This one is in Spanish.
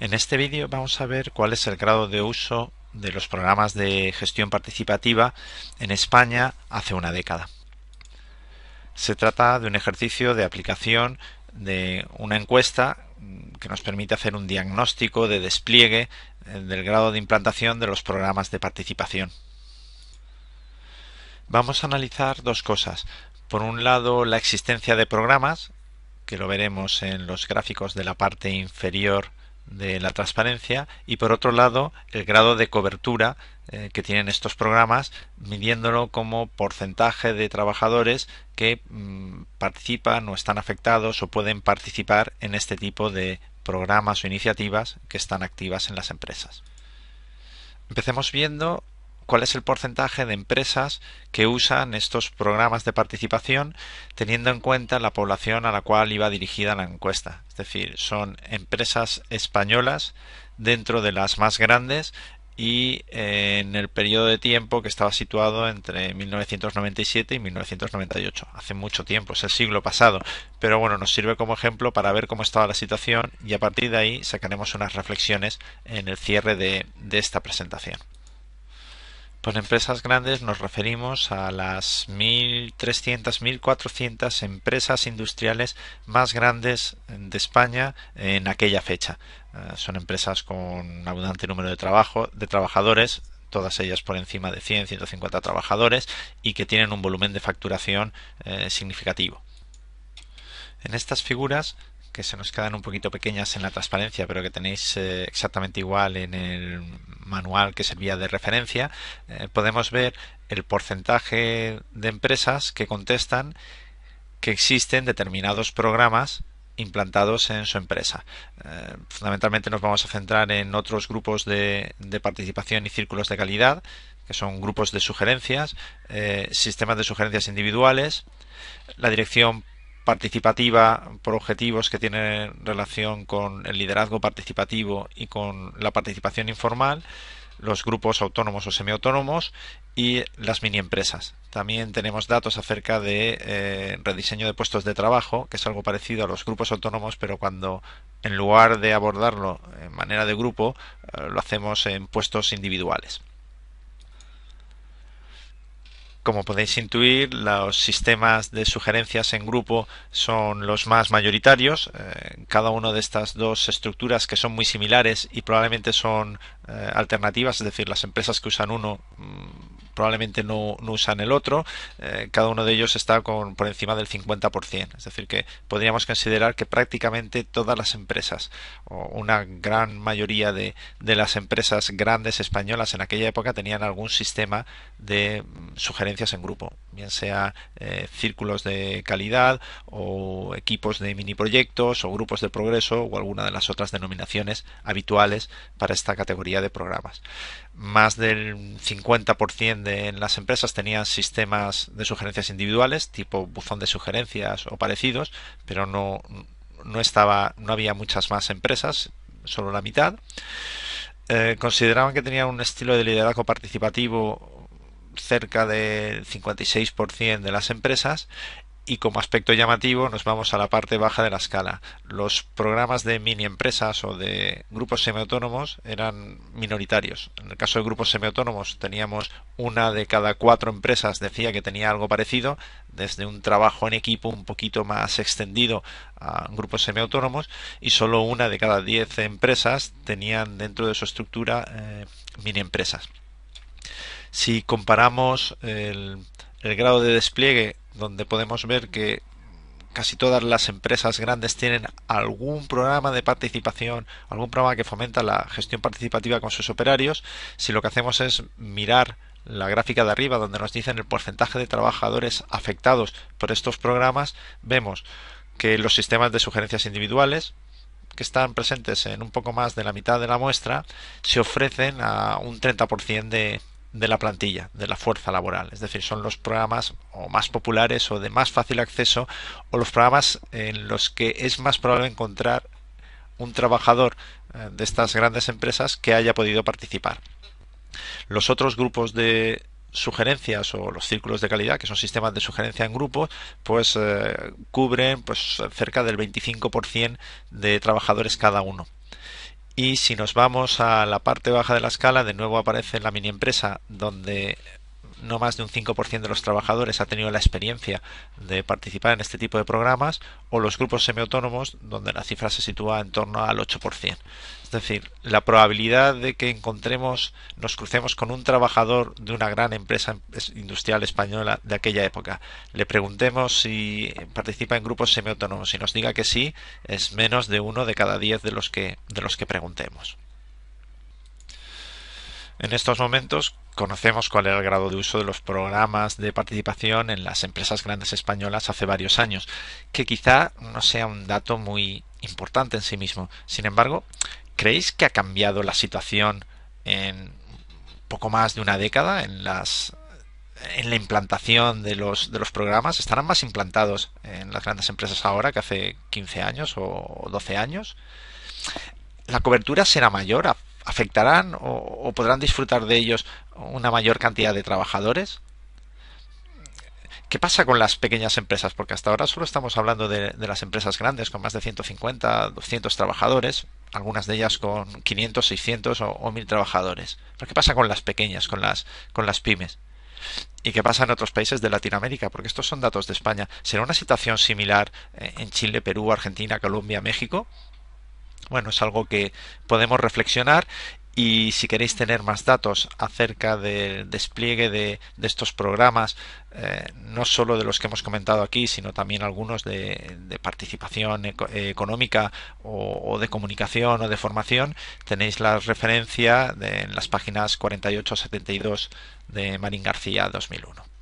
En este vídeo vamos a ver cuál es el grado de uso de los programas de gestión participativa en España hace una década. Se trata de un ejercicio de aplicación de una encuesta que nos permite hacer un diagnóstico de despliegue eh, del grado de implantación de los programas de participación. Vamos a analizar dos cosas. Por un lado, la existencia de programas, que lo veremos en los gráficos de la parte inferior de la transparencia y por otro lado el grado de cobertura eh, que tienen estos programas midiéndolo como porcentaje de trabajadores que mm, participan o están afectados o pueden participar en este tipo de programas o iniciativas que están activas en las empresas. Empecemos viendo cuál es el porcentaje de empresas que usan estos programas de participación teniendo en cuenta la población a la cual iba dirigida la encuesta. Es decir, son empresas españolas dentro de las más grandes y eh, en el periodo de tiempo que estaba situado entre 1997 y 1998. Hace mucho tiempo, es el siglo pasado, pero bueno, nos sirve como ejemplo para ver cómo estaba la situación y a partir de ahí sacaremos unas reflexiones en el cierre de, de esta presentación. Con empresas grandes nos referimos a las 1.300, 1.400 empresas industriales más grandes de España en aquella fecha. Eh, son empresas con abundante número de, trabajo, de trabajadores, todas ellas por encima de 100, 150 trabajadores y que tienen un volumen de facturación eh, significativo. En estas figuras que se nos quedan un poquito pequeñas en la transparencia, pero que tenéis eh, exactamente igual en el manual que servía de referencia, eh, podemos ver el porcentaje de empresas que contestan que existen determinados programas implantados en su empresa. Eh, fundamentalmente nos vamos a centrar en otros grupos de, de, participación y círculos de calidad, que son grupos de sugerencias, sistemas de sugerencias individuales, la dirección participativa por objetivos que tienen relación con el liderazgo participativo y con la participación informal, los grupos autónomos o semiautónomos y las mini empresas. También tenemos datos acerca de eh, rediseño de puestos de trabajo, que es algo parecido a los grupos autónomos, pero cuando en lugar de abordarlo en manera de grupo, eh, lo hacemos en puestos individuales. Como podéis intuir, los sistemas de sugerencias en grupo son los más mayoritarios. Eh, cada una de estas dos estructuras que son muy similares y probablemente son eh, alternativas, es decir, las empresas que usan uno mm, probablemente no, usan el otro, eh, cada uno de ellos está con, por encima del 50%. Es decir, que podríamos considerar que prácticamente todas las empresas, o una gran mayoría de, las empresas grandes españolas en aquella época tenían algún sistema de mm, sugerencias en grupo, bien sea eh, círculos de calidad o equipos de mini proyectos o grupos de progreso o alguna de las otras denominaciones habituales para esta categoría de programas más del 50% de las empresas tenían sistemas de sugerencias individuales, tipo buzón de sugerencias o parecidos, pero no, no, estaba, no había muchas más empresas, solo la mitad. Eh, consideraban que tenían un estilo de liderazgo participativo cerca del 56% de las empresas y como aspecto llamativo nos vamos a la parte baja de la escala. Los programas de mini empresas o de grupos semiautónomos eran minoritarios. En el caso de grupos semiautónomos teníamos una de cada cuatro empresas decía que tenía algo parecido, desde un trabajo en equipo un poquito más extendido a grupos semiautónomos y solo una de cada diez empresas tenían dentro de su estructura eh, mini empresas. Si comparamos el grado de despliegue donde podemos ver que casi todas las empresas grandes tienen algún programa de participación, algún programa que fomenta la gestión participativa con sus operarios, si lo que hacemos es mirar la gráfica de arriba donde nos dicen el porcentaje de trabajadores afectados por estos programas, vemos que los sistemas de sugerencias individuales, que están presentes en un poco más de la mitad de la muestra, se ofrecen a un 30% de, de la plantilla, de la fuerza laboral. Es decir, son los programas o más populares o de más fácil acceso o los programas en los que es más probable encontrar un trabajador eh, de estas grandes empresas que haya podido participar. Los otros grupos de sugerencias o los círculos de calidad, que son sistemas de sugerencia en grupos, pues eh, cubren pues, cerca del 25% de trabajadores cada uno. Y si nos vamos a la parte baja de la escala, de nuevo aparece la mini empresa donde no más de un 5% de los trabajadores ha tenido la experiencia de participar en este tipo de programas, o los grupos semiautónomos, donde la cifra se sitúa en torno al 8%. Es decir, la probabilidad de que encontremos, nos crucemos con un trabajador de una gran empresa industrial española de aquella época, le preguntemos si participa en grupos semiautónomos y nos diga que sí, es menos de uno de cada diez de los que, de los que preguntemos. En estos momentos, conocemos cuál era el grado de uso de los programas de participación en las empresas grandes españolas hace varios años, que quizá no sea un dato muy importante en sí mismo. Sin embargo, ¿creéis que ha cambiado la situación en poco más de una década en las en la implantación de los, de los programas? ¿Estarán más implantados en las grandes empresas ahora que hace 15 años o 12 años? ¿La cobertura será mayor a afectarán o, podrán disfrutar de ellos una mayor cantidad de trabajadores? ¿Qué pasa con las pequeñas empresas? Porque hasta ahora solo estamos hablando de, las empresas grandes con más de 150, 200 trabajadores, algunas de ellas con 500, 600 o, 1000 trabajadores. Pero ¿qué pasa con las pequeñas, con las, con las pymes? ¿Y qué pasa en otros países de Latinoamérica? Porque estos son datos de España. ¿Será una situación similar eh, en Chile, Perú, Argentina, Colombia, México? bueno, es algo que podemos reflexionar y si queréis tener más datos acerca del despliegue de, estos programas, eh, no solo de los que hemos comentado aquí, sino también algunos de, participación económica o, de comunicación o de formación, tenéis la referencia en las páginas 48-72 de Marín García 2001.